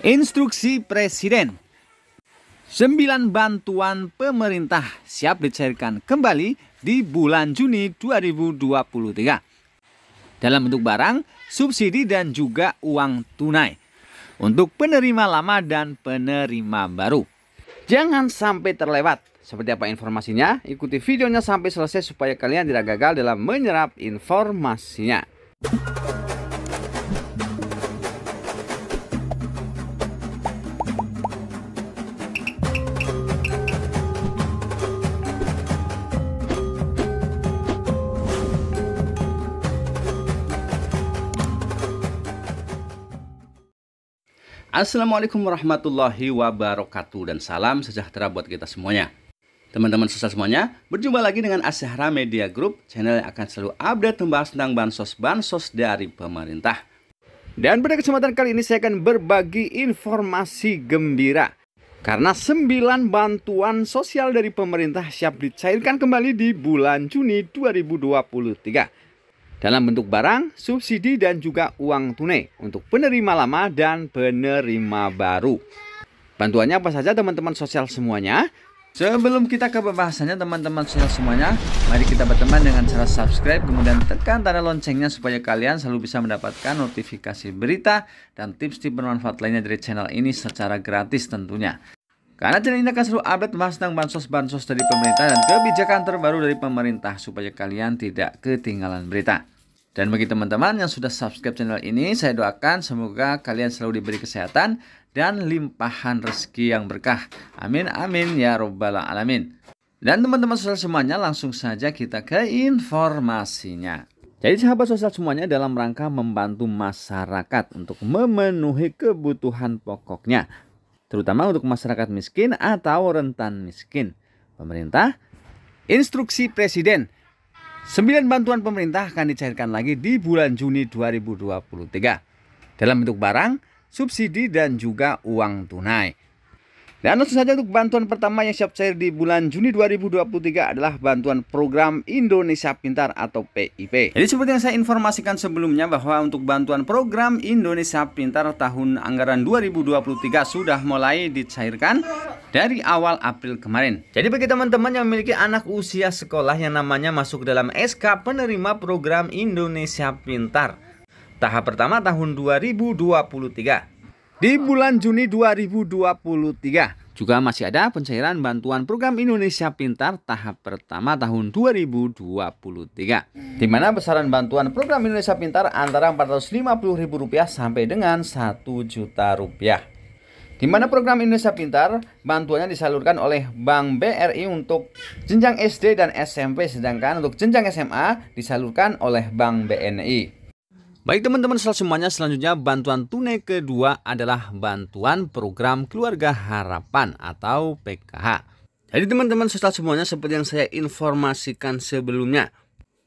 Instruksi Presiden Sembilan bantuan pemerintah siap dicairkan kembali di bulan Juni 2023 dalam bentuk barang, subsidi dan juga uang tunai untuk penerima lama dan penerima baru. Jangan sampai terlewat. Seperti apa informasinya? Ikuti videonya sampai selesai supaya kalian tidak gagal dalam menyerap informasinya. Assalamualaikum warahmatullahi wabarakatuh dan salam sejahtera buat kita semuanya. Teman-teman sosial semuanya, berjumpa lagi dengan Asyhara Media Group, channel yang akan selalu update membahas tentang bansos-bansos dari pemerintah. Dan pada kesempatan kali ini saya akan berbagi informasi gembira. Karena 9 bantuan sosial dari pemerintah siap dicairkan kembali di bulan Juni 2023 dalam bentuk barang, subsidi, dan juga uang tunai untuk penerima lama dan penerima baru. Bantuannya apa saja teman-teman sosial semuanya? Sebelum kita ke pembahasannya teman-teman sosial semuanya, mari kita berteman dengan cara subscribe kemudian tekan tanda loncengnya supaya kalian selalu bisa mendapatkan notifikasi berita dan tips-tips bermanfaat lainnya dari channel ini secara gratis tentunya. Karena channel ini akan selalu update membahas tentang bansos-bansos dari pemerintah dan kebijakan terbaru dari pemerintah supaya kalian tidak ketinggalan berita. Dan bagi teman-teman yang sudah subscribe channel ini, saya doakan semoga kalian selalu diberi kesehatan dan limpahan rezeki yang berkah. Amin amin ya robbal alamin. Dan teman-teman sosial semuanya langsung saja kita ke informasinya. Jadi sahabat sosial semuanya dalam rangka membantu masyarakat untuk memenuhi kebutuhan pokoknya terutama untuk masyarakat miskin atau rentan miskin. Pemerintah, instruksi Presiden 9 bantuan pemerintah akan dicairkan lagi di bulan Juni 2023 dalam bentuk barang, subsidi dan juga uang tunai. Dan langsung saja untuk bantuan pertama yang siap cair di bulan Juni 2023 adalah bantuan program Indonesia Pintar atau PIP. Jadi seperti yang saya informasikan sebelumnya bahwa untuk bantuan program Indonesia Pintar tahun anggaran 2023 sudah mulai dicairkan dari awal April kemarin. Jadi bagi teman-teman yang memiliki anak usia sekolah yang namanya masuk dalam SK penerima program Indonesia Pintar tahap pertama tahun 2023 di bulan Juni 2023. Juga masih ada pencairan bantuan program Indonesia Pintar tahap pertama tahun 2023. Di mana besaran bantuan program Indonesia Pintar antara Rp450.000 sampai dengan Rp1 rupiah. Di mana program Indonesia Pintar bantuannya disalurkan oleh Bank BRI untuk jenjang SD dan SMP sedangkan untuk jenjang SMA disalurkan oleh Bank BNI. Baik teman-teman semuanya selanjutnya bantuan tunai kedua adalah bantuan program keluarga harapan atau PKH. Jadi teman-teman semuanya seperti yang saya informasikan sebelumnya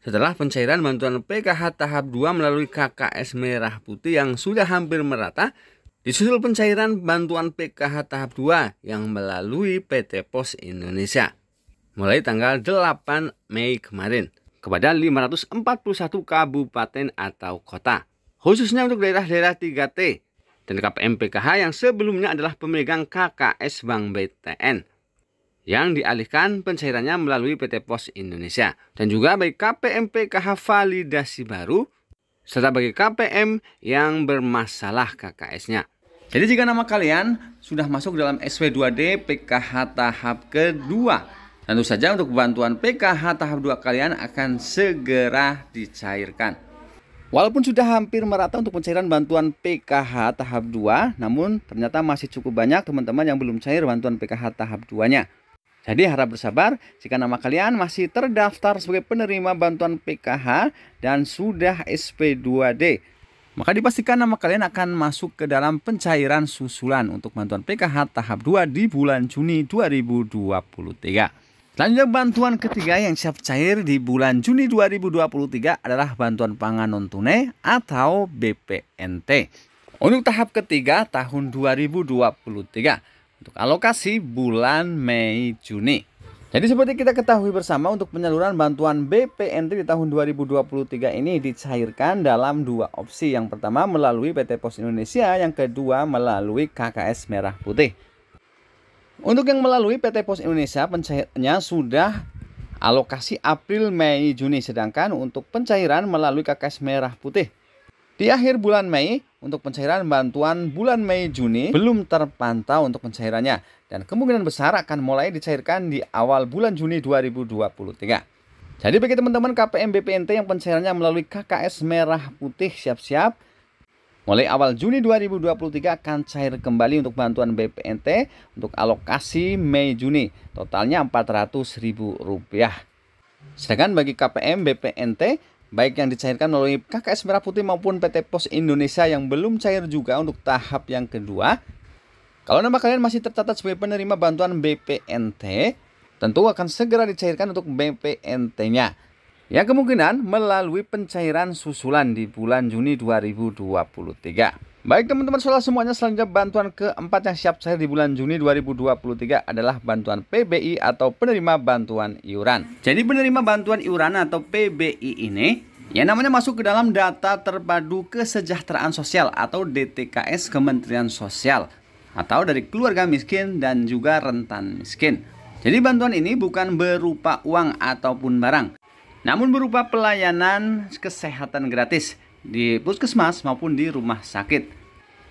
setelah pencairan bantuan PKH tahap 2 melalui KKS Merah Putih yang sudah hampir merata, disusul pencairan bantuan PKH tahap 2 yang melalui PT Pos Indonesia mulai tanggal 8 Mei kemarin kepada 541 kabupaten atau kota, khususnya untuk daerah-daerah 3T dan KPM PKH yang sebelumnya adalah pemegang KKS Bank BTN yang dialihkan pencairannya melalui PT Pos Indonesia dan juga bagi KPM PKH validasi baru serta bagi KPM yang bermasalah KKS-nya. Jadi jika nama kalian sudah masuk dalam SW2D PKH tahap kedua Tentu saja untuk bantuan PKH tahap 2 kalian akan segera dicairkan. Walaupun sudah hampir merata untuk pencairan bantuan PKH tahap 2, namun ternyata masih cukup banyak teman-teman yang belum cair bantuan PKH tahap 2-nya. Jadi harap bersabar jika nama kalian masih terdaftar sebagai penerima bantuan PKH dan sudah SP2D. Maka dipastikan nama kalian akan masuk ke dalam pencairan susulan untuk bantuan PKH tahap 2 di bulan Juni 2023. Selanjutnya bantuan ketiga yang siap cair di bulan Juni 2023 adalah bantuan pangan non tunai atau BPNT. Untuk tahap ketiga tahun 2023 untuk alokasi bulan Mei Juni. Jadi seperti kita ketahui bersama untuk penyaluran bantuan BPNT di tahun 2023 ini dicairkan dalam dua opsi. Yang pertama melalui PT Pos Indonesia, yang kedua melalui KKS Merah Putih. Untuk yang melalui PT Pos Indonesia, pencairannya sudah alokasi April, Mei, Juni. Sedangkan untuk pencairan melalui KKS Merah Putih. Di akhir bulan Mei, untuk pencairan bantuan bulan Mei Juni belum terpantau untuk pencairannya dan kemungkinan besar akan mulai dicairkan di awal bulan Juni 2023. Jadi bagi teman-teman KPM BPNT yang pencairannya melalui KKS Merah Putih siap-siap Mulai awal Juni 2023 akan cair kembali untuk bantuan BPNT untuk alokasi Mei-Juni, totalnya Rp400.000. Sedangkan bagi KPM BPNT, baik yang dicairkan melalui KKS Merah Putih maupun PT Pos Indonesia yang belum cair juga untuk tahap yang kedua, kalau nama kalian masih tercatat sebagai penerima bantuan BPNT, tentu akan segera dicairkan untuk BPNT-nya yang kemungkinan melalui pencairan susulan di bulan Juni 2023. Baik teman-teman soal semuanya selanjutnya bantuan keempat yang siap saya di bulan Juni 2023 adalah bantuan PBI atau penerima bantuan iuran. Jadi penerima bantuan iuran atau PBI ini yang namanya masuk ke dalam data terpadu kesejahteraan sosial atau DTKS Kementerian Sosial atau dari keluarga miskin dan juga rentan miskin. Jadi bantuan ini bukan berupa uang ataupun barang, namun berupa pelayanan kesehatan gratis di puskesmas maupun di rumah sakit.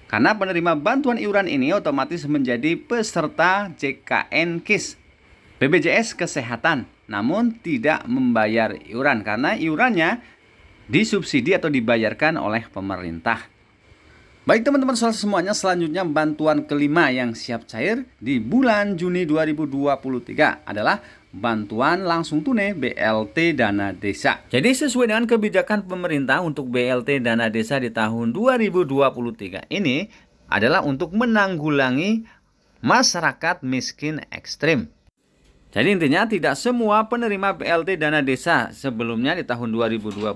Karena penerima bantuan iuran ini otomatis menjadi peserta JKN KIS BPJS Kesehatan, namun tidak membayar iuran karena iurannya disubsidi atau dibayarkan oleh pemerintah. Baik teman-teman soal semuanya selanjutnya bantuan kelima yang siap cair di bulan Juni 2023 adalah bantuan langsung tunai BLT Dana Desa. Jadi sesuai dengan kebijakan pemerintah untuk BLT Dana Desa di tahun 2023 ini adalah untuk menanggulangi masyarakat miskin ekstrim. Jadi intinya tidak semua penerima BLT dana desa sebelumnya di tahun 2022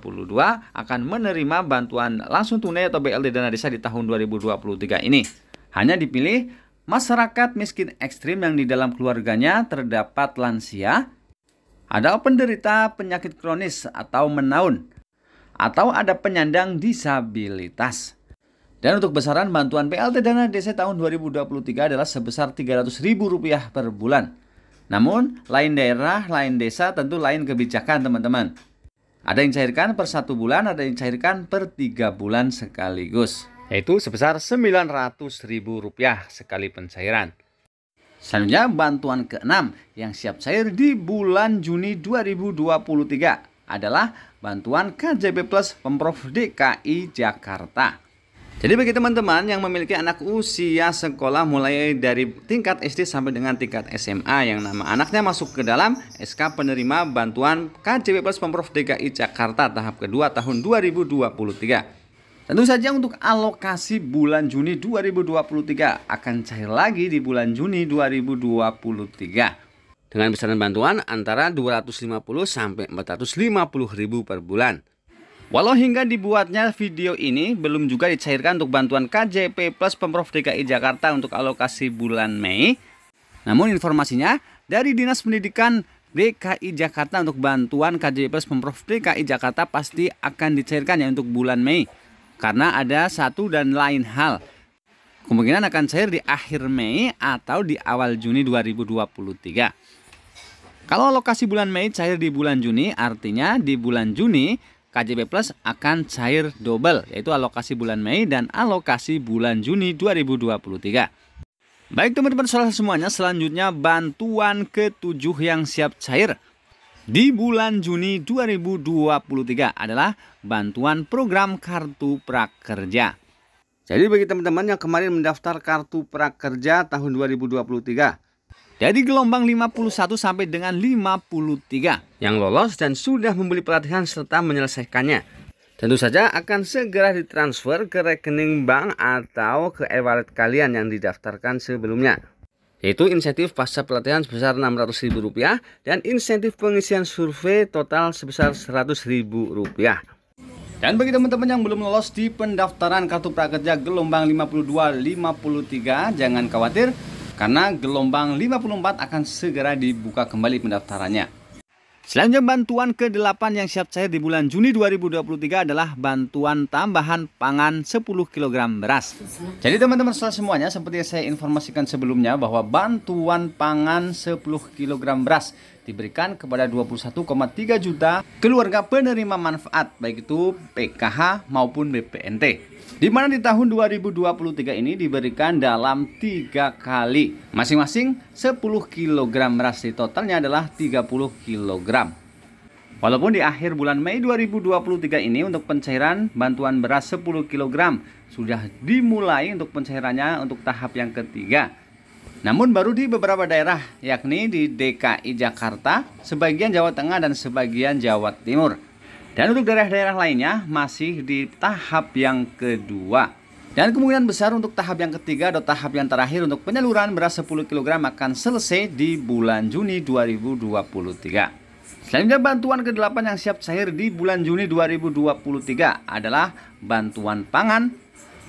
akan menerima bantuan langsung tunai atau BLT dana desa di tahun 2023 ini. Hanya dipilih Masyarakat miskin ekstrim yang di dalam keluarganya terdapat lansia, ada penderita penyakit kronis atau menaun, atau ada penyandang disabilitas. Dan untuk besaran bantuan PLT Dana desa tahun 2023 adalah sebesar Rp300.000 per bulan. Namun, lain daerah, lain desa tentu lain kebijakan teman-teman. Ada yang cairkan per satu bulan, ada yang cairkan per tiga bulan sekaligus yaitu sebesar Rp900.000 sekali pencairan. Selanjutnya bantuan keenam yang siap cair di bulan Juni 2023 adalah bantuan KJP Plus Pemprov DKI Jakarta. Jadi bagi teman-teman yang memiliki anak usia sekolah mulai dari tingkat SD sampai dengan tingkat SMA yang nama anaknya masuk ke dalam SK penerima bantuan KJP Plus Pemprov DKI Jakarta tahap kedua tahun 2023 Tentu saja untuk alokasi bulan Juni 2023 akan cair lagi di bulan Juni 2023 dengan besaran bantuan antara 250 sampai 450 ribu per bulan. Walau hingga dibuatnya video ini belum juga dicairkan untuk bantuan KJP plus Pemprov DKI Jakarta untuk alokasi bulan Mei. Namun informasinya dari Dinas Pendidikan DKI Jakarta untuk bantuan KJP plus Pemprov DKI Jakarta pasti akan dicairkan ya untuk bulan Mei karena ada satu dan lain hal. Kemungkinan akan cair di akhir Mei atau di awal Juni 2023. Kalau lokasi bulan Mei cair di bulan Juni, artinya di bulan Juni KJP Plus akan cair double, yaitu alokasi bulan Mei dan alokasi bulan Juni 2023. Baik teman-teman soal semuanya, selanjutnya bantuan ketujuh yang siap cair di bulan Juni 2023 adalah bantuan program Kartu Prakerja. Jadi bagi teman-teman yang kemarin mendaftar Kartu Prakerja tahun 2023, dari gelombang 51 sampai dengan 53 yang lolos dan sudah membeli pelatihan serta menyelesaikannya. Tentu saja akan segera ditransfer ke rekening bank atau ke e-wallet kalian yang didaftarkan sebelumnya yaitu insentif pasca pelatihan sebesar Rp600.000 dan insentif pengisian survei total sebesar Rp100.000. Dan bagi teman-teman yang belum lolos di pendaftaran kartu prakerja gelombang 52-53, jangan khawatir karena gelombang 54 akan segera dibuka kembali pendaftarannya. Selanjutnya bantuan ke-8 yang siap cair di bulan Juni 2023 adalah bantuan tambahan pangan 10 kg beras. Jadi teman-teman setelah semuanya seperti yang saya informasikan sebelumnya bahwa bantuan pangan 10 kg beras diberikan kepada 21,3 juta keluarga penerima manfaat baik itu PKH maupun BPNT di mana di tahun 2023 ini diberikan dalam tiga kali masing-masing 10 kg beras di totalnya adalah 30 kg Walaupun di akhir bulan Mei 2023 ini untuk pencairan bantuan beras 10 kg sudah dimulai untuk pencairannya untuk tahap yang ketiga. Namun baru di beberapa daerah yakni di DKI Jakarta, sebagian Jawa Tengah dan sebagian Jawa Timur. Dan untuk daerah-daerah lainnya masih di tahap yang kedua. Dan kemungkinan besar untuk tahap yang ketiga atau tahap yang terakhir untuk penyaluran beras 10 kg akan selesai di bulan Juni 2023. Selanjutnya bantuan ke-8 yang siap cair di bulan Juni 2023 adalah bantuan pangan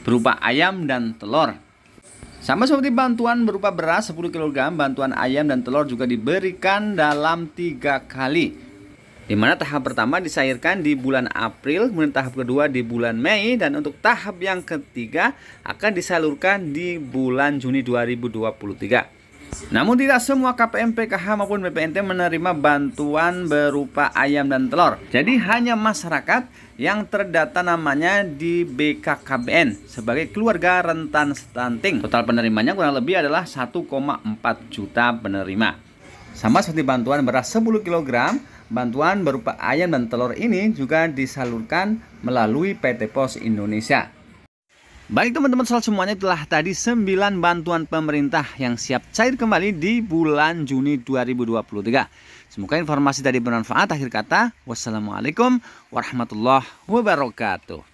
berupa ayam dan telur. Sama seperti bantuan berupa beras 10 kg, bantuan ayam dan telur juga diberikan dalam tiga kali. Di mana tahap pertama disairkan di bulan April, kemudian tahap kedua di bulan Mei, dan untuk tahap yang ketiga akan disalurkan di bulan Juni 2023. Namun tidak semua KPM PKH maupun BPNT menerima bantuan berupa ayam dan telur. Jadi hanya masyarakat yang terdata namanya di BKKBN sebagai keluarga rentan stunting. Total penerimanya kurang lebih adalah 1,4 juta penerima. Sama seperti bantuan beras 10 kg, bantuan berupa ayam dan telur ini juga disalurkan melalui PT Pos Indonesia. Baik teman-teman soal semuanya telah tadi 9 bantuan pemerintah yang siap cair kembali di bulan Juni 2023. Semoga informasi tadi bermanfaat. Akhir kata, wassalamualaikum warahmatullahi wabarakatuh.